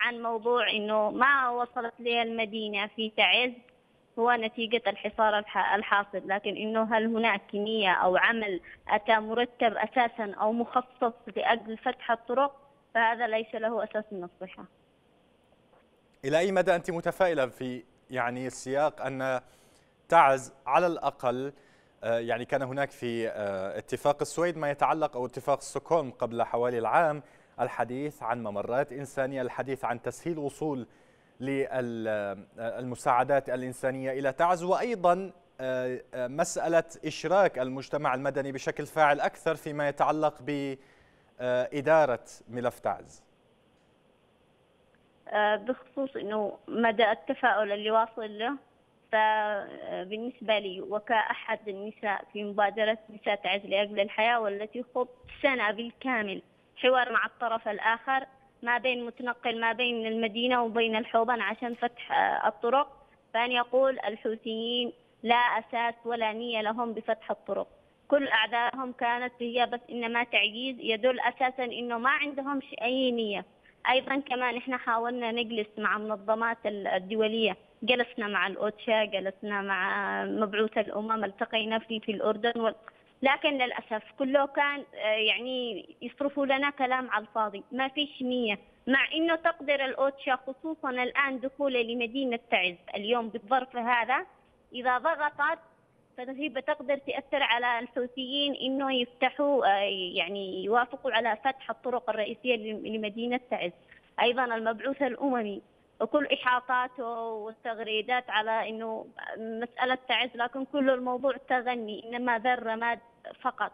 عن موضوع انه ما وصلت لي المدينه في تعز هو نتيجة الحصار الحاصل لكن إنه هل هناك كمية أو عمل أتى مرتب أساسا أو مخصص لأجل فتح الطرق فهذا ليس له أساس من الصحة إلى أي مدى أنت متفائلة في يعني السياق أن تعز على الأقل آه، يعني كان هناك في آه، اتفاق السويد ما يتعلق أو اتفاق ستوكهولم قبل حوالي العام الحديث عن ممرات إنسانية الحديث عن تسهيل وصول للمساعدات الإنسانية إلى تعز وأيضا آه، مسألة إشراك المجتمع المدني بشكل فاعل أكثر فيما يتعلق بإدارة ملف تعز بخصوص أنه مدى التفاؤل اللي واصل له فبالنسبة لي وكأحد النساء في مبادرة نساء تعز لأجل الحياة والتي خضت سنة بالكامل حوار مع الطرف الآخر ما بين متنقل ما بين المدينة وبين الحوضان عشان فتح آه، الطرق فأن يقول الحوثيين لا أساس ولا نية لهم بفتح الطرق كل أعدائهم كانت هي بس إنما تعجيز يدل أساسا إنه ما عندهم أي نية ايضا كمان احنا حاولنا نجلس مع المنظمات الدوليه جلسنا مع الاوتشا جلسنا مع مبعوث الامم التقينا في في الاردن و... لكن للاسف كله كان آه، يعني يصرفوا لنا كلام على الفاضي ما فيش نيه مع انه تقدر الاوتشا خصوصا الان دخوله لمدينه تعز اليوم بالظرف هذا اذا ضغطت فهي بتقدر تأثر على الحوثيين إنه يفتحوا آه، يعني يوافقوا على فتح الطرق الرئيسية لمدينة تعز أيضا المبعوث الأممي وكل إحاطاته والتغريدات على إنه مسألة تعز لكن كل الموضوع تغني إنما ذر رماد فقط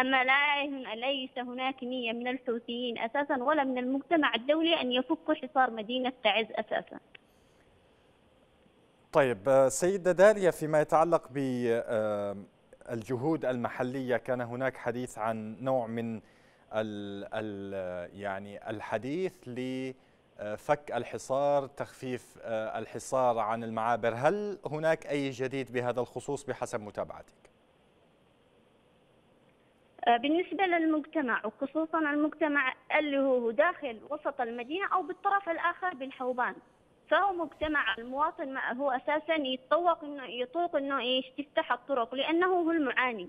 أما لا ليس هناك نية من الحوثيين أساسا ولا من المجتمع الدولي أن يفكوا حصار مدينة تعز أساسا طيب آه، سيدة داليا فيما يتعلق بالجهود المحلية كان هناك حديث عن نوع من ال ال يعني الحديث لفك الحصار تخفيف آه، الحصار عن المعابر هل هناك أي جديد بهذا الخصوص بحسب متابعتك؟ آه، بالنسبة للمجتمع وخصوصا المجتمع اللي هو داخل وسط المدينة أو بالطرف الآخر بالحوبان فهو مجتمع المواطن هو اساسا يتطوق انه يطوق انه ايش تفتح الطرق لانه هو المعاني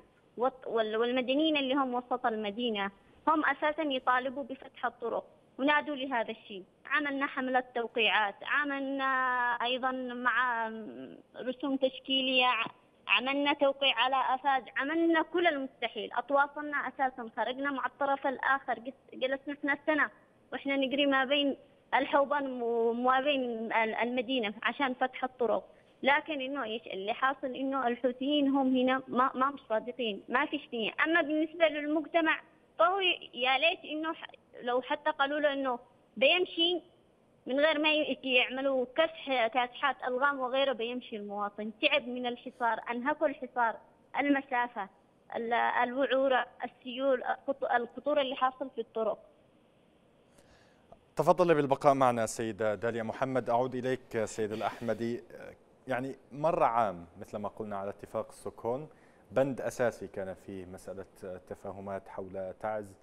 والمدنيين اللي هم وسط المدينه هم اساسا يطالبوا بفتح الطرق ونادوا لهذا الشيء عملنا حملة توقيعات عملنا أيضا مع رسوم تشكيلية عملنا توقيع على أفاد عملنا كل المستحيل أتواصلنا أساسا خرجنا مع الطرف الآخر جلسنا احنا السنة وإحنا نجري ما بين الحوضان وما المدينه عشان فتح الطرق لكن انه ايش اللي حاصل انه الحوثيين هم هنا ما, ما مش صادقين ما فيش نيه اما بالنسبه للمجتمع فهو يا ليت انه لو حتى قالوا له انه بيمشي من غير ما يعملوا كسح كاسحات الغام وغيره بيمشي المواطن تعب من الحصار انهكوا الحصار المسافه الوعوره السيول الخطور اللي حاصل في الطرق تفضل بالبقاء معنا سيدة داليا محمد أعود إليك سيد الأحمدي يعني مر عام مثل ما قلنا على اتفاق ستوكهولم بند أساسي كان فيه مسألة التفاهمات حول تعز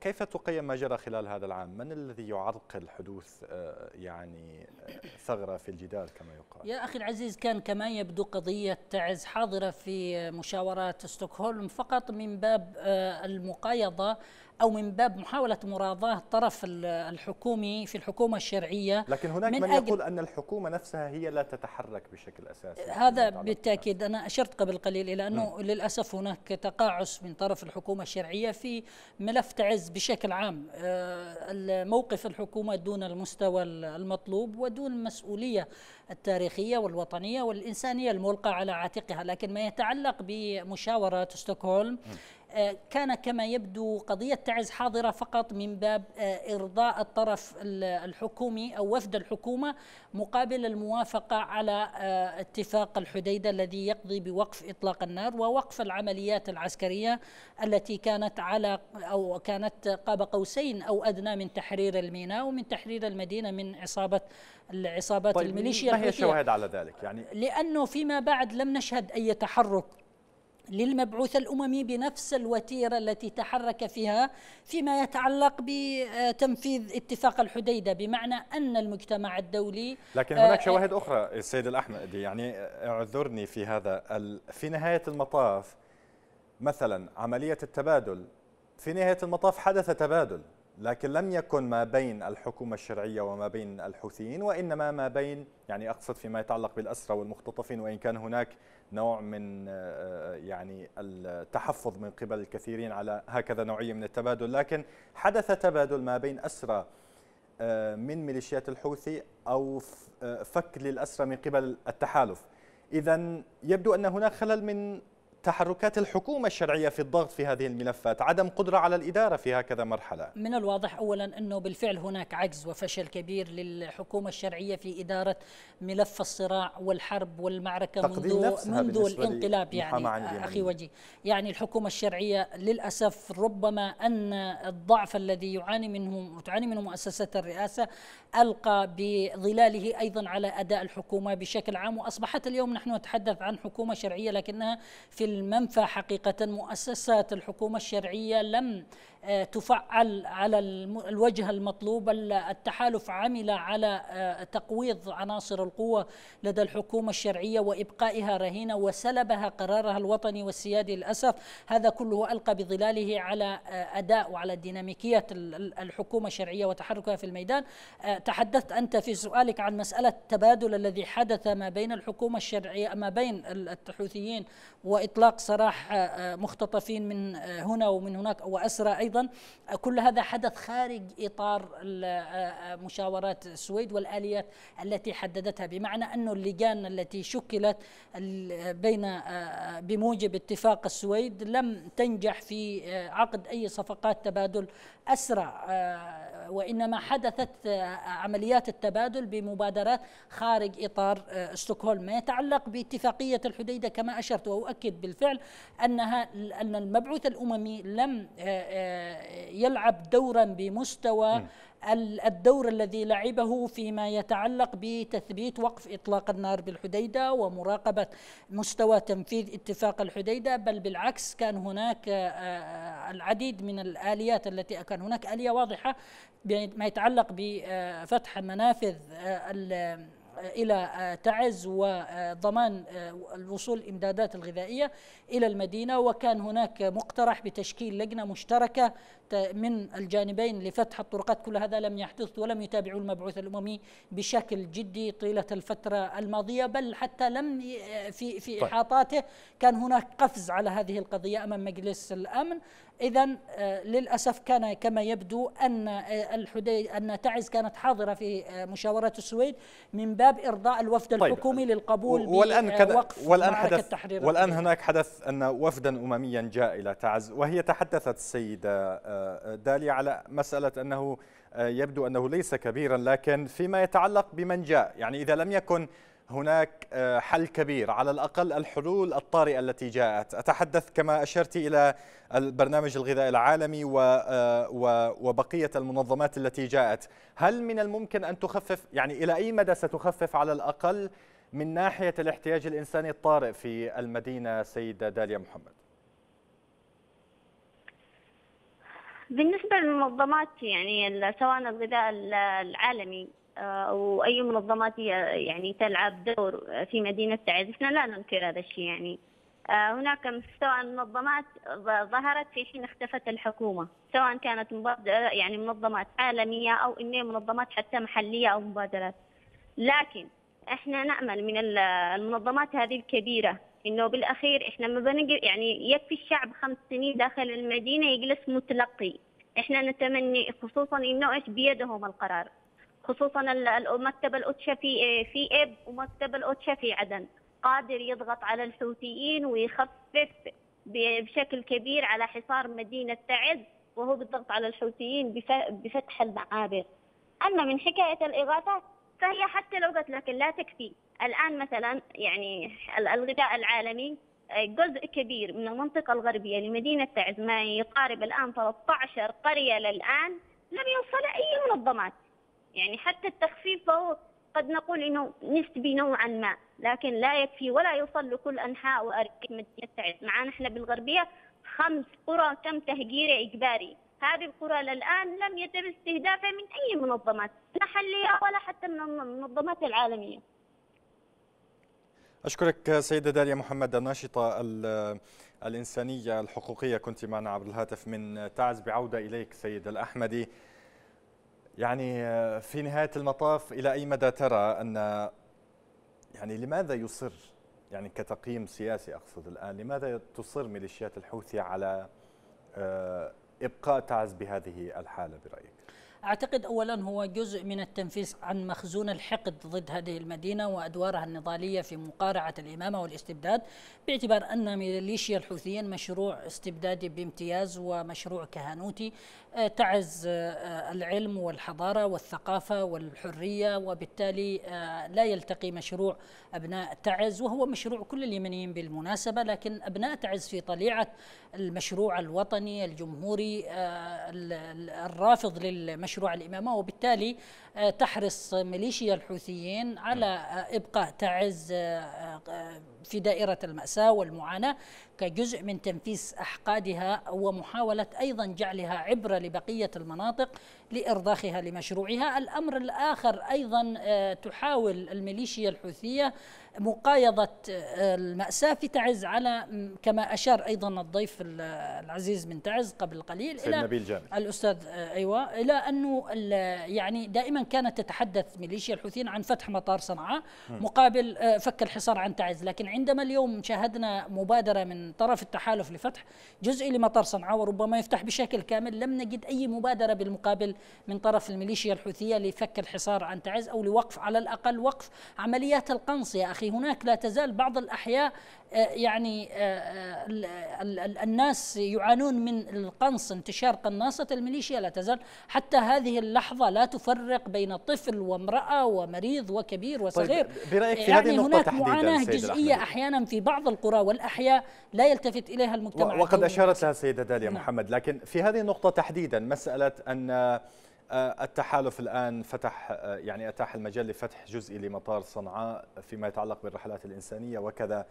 كيف تقيم ما جرى خلال هذا العام؟ من الذي يعرقل حدوث آه، يعني آه، ثغره في الجدال كما يقال؟ يا اخي العزيز كان كما يبدو قضيه تعز حاضره في مشاورات ستوكهولم فقط من باب آه، المقايضه أو من باب محاولة مراضاة الطرف الحكومي في الحكومة الشرعية لكن هناك من, من يقول أن الحكومة نفسها هي لا تتحرك بشكل أساسي هذا بالتأكيد أنا أشرت قبل قليل إلى أنه م. للأسف هناك تقاعس من طرف الحكومة الشرعية في ملف تعز بشكل عام آه، موقف الحكومة دون المستوى المطلوب ودون المسؤولية التاريخية والوطنية والإنسانية الملقى على عاتقها لكن ما يتعلق بمشاورة ستوكهولم م. آه، كان كما يبدو قضية تعز حاضرة فقط من باب آه، إرضاء الطرف الحكومي أو وفد الحكومة مقابل الموافقة على آه، اتفاق الحديدة الذي يقضي بوقف إطلاق النار ووقف العمليات العسكرية التي كانت على أو كانت قاب قوسين أو أدنى من تحرير الميناء ومن تحرير المدينة من عصابة العصابات طيب الميليشيا ما هي الشواهد على ذلك يعني لأنه فيما بعد لم نشهد أي تحرك للمبعوث الأممي بنفس الوتيرة التي تحرك فيها فيما يتعلق بتنفيذ اتفاق الحديدة بمعنى أن المجتمع الدولي لكن هناك آه، شواهد أخرى السيد الأحمد يعني اعذرني في هذا في نهاية المطاف مثلا عملية التبادل في نهاية المطاف حدث تبادل لكن لم يكن ما بين الحكومة الشرعية وما بين الحوثيين وإنما ما بين يعني أقصد فيما يتعلق بالأسرى والمختطفين وإن كان هناك نوع من آه، آه، يعني التحفظ من قبل الكثيرين على هكذا نوعيه من التبادل لكن حدث تبادل ما بين اسرى آه، من ميليشيات الحوثي او فك للاسرى من قبل التحالف اذا يبدو ان هناك خلل من تحركات الحكومة الشرعية في الضغط في هذه الملفات عدم قدرة على الإدارة في هكذا مرحلة من الواضح أولا أنه بالفعل هناك عجز وفشل كبير للحكومة الشرعية في إدارة ملف الصراع والحرب والمعركة منذ, منذ الانقلاب يعني آه، أخي وجي يعني الحكومة الشرعية للأسف ربما أن الضعف الذي يعاني منه وتعاني منه مؤسسات الرئاسة ألقى بظلاله أيضا على أداء الحكومة بشكل عام وأصبحت اليوم نحن نتحدث عن حكومة شرعية لكنها في المنفى حقيقة مؤسسات الحكومة الشرعية لم آه، تفعل على الوجه المطلوب التحالف عمل على آه، تقويض عناصر القوة لدى الحكومة الشرعية وإبقائها رهينة وسلبها قرارها الوطني والسيادي للأسف هذا كله ألقى بظلاله على آه، أداء وعلى ديناميكية الحكومة الشرعية وتحركها في الميدان تحدثت أنت في سؤالك عن مسألة التبادل الذي حدث ما بين الحكومة الشرعية ما بين الحوثيين وإطلاق سراح مختطفين من هنا ومن هناك وأسرى أيضا أيضا كل هذا حدث خارج إطار مشاورات السويد والآليات التي حددتها بمعنى أن اللجان التي شكلت بين بموجب اتفاق السويد لم تنجح في عقد أي صفقات تبادل أسرع وإنما حدثت عمليات التبادل بمبادرات خارج إطار ستوكهولم ما يتعلق باتفاقية الحديدة كما أشرت وأؤكد بالفعل أنها أن المبعوث الأممي لم يلعب دورا بمستوى الدور الذي لعبه فيما يتعلق بتثبيت وقف اطلاق النار بالحديده ومراقبه مستوى تنفيذ اتفاق الحديده بل بالعكس كان هناك آه، آه، العديد من الاليات التي كان هناك اليه واضحه بما يتعلق بفتح منافذ آه، إلى آه، تعز وضمان آه، الوصول الإمدادات الغذائية إلى المدينة وكان هناك مقترح بتشكيل لجنة مشتركة من الجانبين لفتح الطرقات كل هذا لم يحدث ولم يتابعوا المبعوث الأممي بشكل جدي طيلة الفترة الماضية بل حتى لم آه، في في طيب. إحاطاته كان هناك قفز على هذه القضية أمام مجلس الأمن إذا آه، للأسف كان كما يبدو أن آه، الحدي أن تعز كانت حاضرة في آه، مشاورة السويد من باب إرضاء الوفد طيب. الحكومي طيب. للقبول والآن كد... وقف والآن حدث التحرير والآن هناك حدث أن وفدا أمميا جاء إلى تعز وهي تحدثت السيدة دالي على مسألة أنه يبدو أنه ليس كبيرا لكن فيما يتعلق بمن جاء يعني إذا لم يكن هناك آه، حل كبير على الأقل الحلول الطارئة التي جاءت أتحدث كما أشرت إلى البرنامج الغذائي العالمي آه، وبقية المنظمات التي جاءت هل من الممكن أن تخفف يعني إلى أي مدى ستخفف على الأقل من ناحية الاحتياج الإنساني الطارئ في المدينة سيدة داليا محمد بالنسبة للمنظمات يعني سواء الغذاء العالمي او آه، اي منظمات يعني تلعب دور في مدينه تعز احنا لا ننكر هذا الشيء يعني آه، هناك سواء منظمات ظهرت في حين اختفت الحكومة سواء كانت يعني منظمات عالمية أو إن منظمات حتى محلية أو مبادرات لكن احنا نأمل من المنظمات هذه الكبيرة إنه بالأخير احنا ما بنقل يعني يكفي الشعب خمس سنين داخل المدينة يجلس متلقي احنا نتمني خصوصا إنه ايش بيدهم القرار خصوصا مكتب الاوتشا في في إب ومكتب الاوتشا في عدن قادر يضغط على الحوثيين ويخفف بشكل كبير على حصار مدينة تعز وهو بالضغط على الحوثيين بفتح المعابر أما من حكاية الإغاثات فهي حتى لو قلت لكن لا تكفي الآن مثلا يعني الغذاء العالمي آه، جزء كبير من المنطقة الغربية لمدينة تعز ما يقارب الآن 13 قرية للآن لم يوصل أي منظمات يعني حتى التخفيف فهو قد نقول انه نسبي نوعا ما لكن لا يكفي ولا يوصل لكل انحاء واركان مدينه تعز معانا احنا بالغربيه خمس قرى تم تهجيرها اجباري هذه القرى للان لم يتم استهدافها من اي منظمات محليه ولا حتى من المنظمات العالميه أشكرك سيدة داليا محمد الناشطة الإنسانية الحقوقية كنت معنا عبر الهاتف من تعز بعودة إليك سيد الأحمدي يعني آه، في نهاية المطاف إلى أي مدى ترى أن يعني لماذا يصر يعني كتقييم سياسي أقصد الآن لماذا تصر ميليشيات الحوثي على آه، إبقاء تعز بهذه الحالة برأيك؟ أعتقد أولا هو جزء من التنفيس عن مخزون الحقد ضد هذه المدينة وأدوارها النضالية في مقارعة الإمامة والاستبداد باعتبار أن ميليشيا الحوثيين مشروع استبدادي بامتياز ومشروع كهنوتي آه، تعز آه، العلم والحضارة والثقافة والحرية وبالتالي آه، لا يلتقي مشروع أبناء تعز وهو مشروع كل اليمنيين بالمناسبة لكن أبناء تعز في طليعة المشروع الوطني الجمهوري آه، الرافض للمشروع الإمامة وبالتالي آه، تحرص ميليشيا الحوثيين على آه، إبقاء تعز في دائرة المأساة والمعاناة كجزء من تنفيذ أحقادها ومحاولة أيضا جعلها عبرة لبقية المناطق لإرضاخها لمشروعها الأمر الآخر أيضا تحاول الميليشيا الحوثية مقايضة آه، المأساة في تعز على كما أشار أيضا الضيف العزيز من تعز قبل قليل إلى نبيل جامل. الأستاذ آه، أيوة إلى أنه يعني دائما كانت تتحدث ميليشيا الحوثيين عن فتح مطار صنعاء مقابل آه، فك الحصار عن تعز لكن عندما اليوم شاهدنا مبادرة من طرف التحالف لفتح جزئي لمطار صنعاء وربما يفتح بشكل كامل لم نجد أي مبادرة بالمقابل من طرف الميليشيا الحوثية لفك الحصار عن تعز أو لوقف على الأقل وقف عمليات القنص يا أخي أخي هناك لا تزال بعض الأحياء آه، يعني آه، آه، الناس يعانون من القنص انتشار قناصة الميليشيا لا تزال حتى هذه اللحظة لا تفرق بين طفل وامرأة ومريض وكبير طيب، وصغير طيب برأيك في يعني هذه النقطة هناك تحديدا معاناة جزئية أحيانا في بعض القرى والأحياء لا يلتفت إليها المجتمع وقد أشارت لها السيدة داليا نعم. محمد لكن في هذه النقطة تحديدا مسألة أن آه، التحالف الآن فتح آه، يعني أتاح المجال لفتح جزئي لمطار صنعاء فيما يتعلق بالرحلات الإنسانية وكذا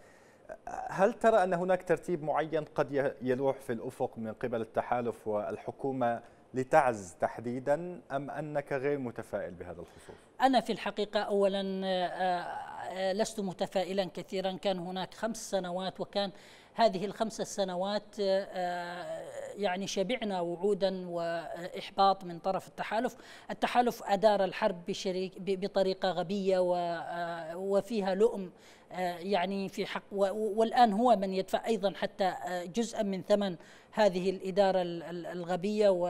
هل ترى أن هناك ترتيب معين قد يلوح في الأفق من قبل التحالف والحكومة لتعز تحديدا أم أنك غير متفائل بهذا الخصوص؟ أنا في الحقيقة أولا آه، لست متفائلا كثيرا كان هناك خمس سنوات وكان هذه الخمسة السنوات آه، آه، يعني شبعنا وعودا وإحباط من طرف التحالف التحالف أدار الحرب بشريك بطريقة غبية آه، وفيها لؤم يعني في حق والآن هو من يدفع أيضا حتى جزءا من ثمن هذه الإدارة الغبية و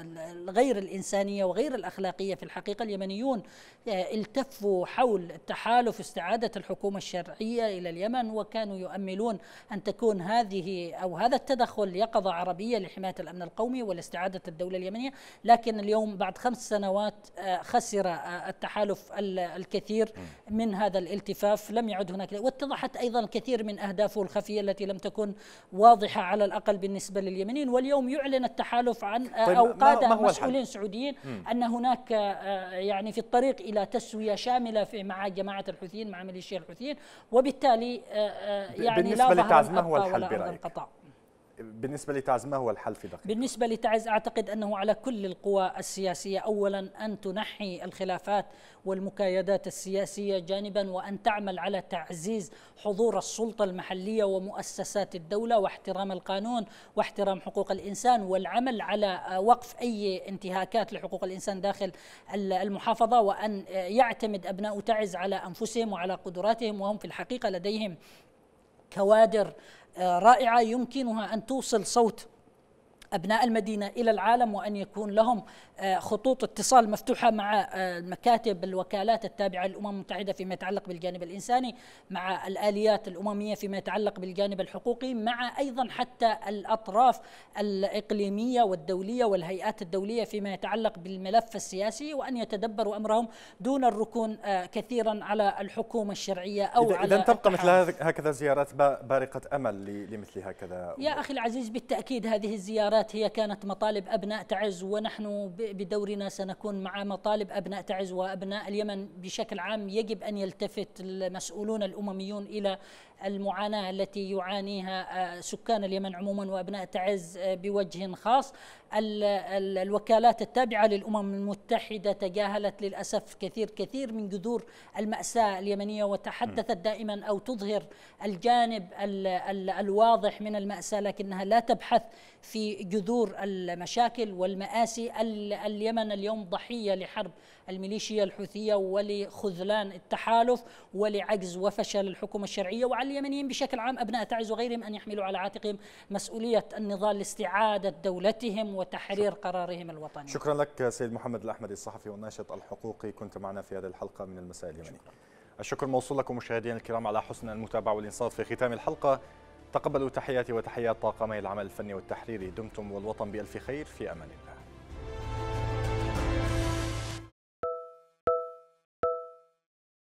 الغير الإنسانية وغير الأخلاقية في الحقيقة اليمنيون آه، التفوا حول تحالف استعادة الحكومة الشرعية إلى اليمن وكانوا يؤملون أن تكون هذه أو هذا التدخل يقظة عربية لحماية الأمن القومي ولاستعادة الدولة اليمنية لكن اليوم بعد خمس سنوات آه، خسر آه، التحالف الكثير من هذا الالتفاف لم يعد هناك واتضحت أيضا الكثير من أهدافه الخفية التي لم تكن واضحة على الأقل بالنسبة لليمنيين واليوم يعلن التحالف عن طيب أو قاده مسؤولين سعوديين ان هناك آه، يعني في الطريق الى تسويه شامله في مع جماعه الحوثيين مع ميليشيا الحوثيين وبالتالي آه، آه، يعني بالنسبه لا للتعزيز ما هو الحل برايك؟ بالنسبة لتعز ما هو الحل في دقيقة؟ بالنسبة لتعز أعتقد أنه على كل القوى السياسية أولا أن تنحي الخلافات والمكايدات السياسية جانبا وأن تعمل على تعزيز حضور السلطة المحلية ومؤسسات الدولة واحترام القانون واحترام حقوق الإنسان والعمل على وقف أي انتهاكات لحقوق الإنسان داخل المحافظة وأن يعتمد أبناء تعز على أنفسهم وعلى قدراتهم وهم في الحقيقة لديهم كوادر رائعه يمكنها ان توصل صوت أبناء المدينة إلى العالم وأن يكون لهم آه، خطوط اتصال مفتوحة مع آه، مكاتب الوكالات التابعة للأمم المتحدة فيما يتعلق بالجانب الإنساني مع الآليات الأممية فيما يتعلق بالجانب الحقوقي مع أيضا حتى الأطراف الإقليمية والدولية والهيئات الدولية فيما يتعلق بالملف السياسي وأن يتدبروا أمرهم دون الركون آه، كثيرا على الحكومة الشرعية أو إذا على إذن تبقى مثل هكذا زيارات بارقة أمل لمثل هكذا يا أخي العزيز بالتأكيد هذه الزيارات الانتخابات هي كانت مطالب أبناء تعز ونحن بدورنا سنكون مع مطالب أبناء تعز وأبناء اليمن بشكل عام يجب أن يلتفت المسؤولون الأمميون إلى المعاناة التي يعانيها آه، سكان اليمن عموما وأبناء تعز آه، بوجه خاص الوكالات التابعة للأمم المتحدة تجاهلت للأسف كثير كثير من جذور المأساة اليمنية وتحدثت دائما أو تظهر الجانب الواضح من المأساة لكنها لا تبحث في جذور المشاكل والمآسي اليمن اليوم ضحية لحرب الميليشيا الحوثية ولخذلان التحالف ولعجز وفشل الحكومة الشرعية وعلى اليمنيين بشكل عام أبناء تعز وغيرهم أن يحملوا على عاتقهم مسؤولية النضال لاستعادة دولتهم وتحرير شكرا. قرارهم الوطني شكرا لك سيد محمد الأحمدي الصحفي والناشط الحقوقي كنت معنا في هذه الحلقة من المساء اليمني الشكر موصول لكم مشاهدينا الكرام على حسن المتابعة والإنصات في ختام الحلقة تقبلوا تحياتي وتحيات طاقمي العمل الفني والتحريري دمتم والوطن بألف خير في أمان الله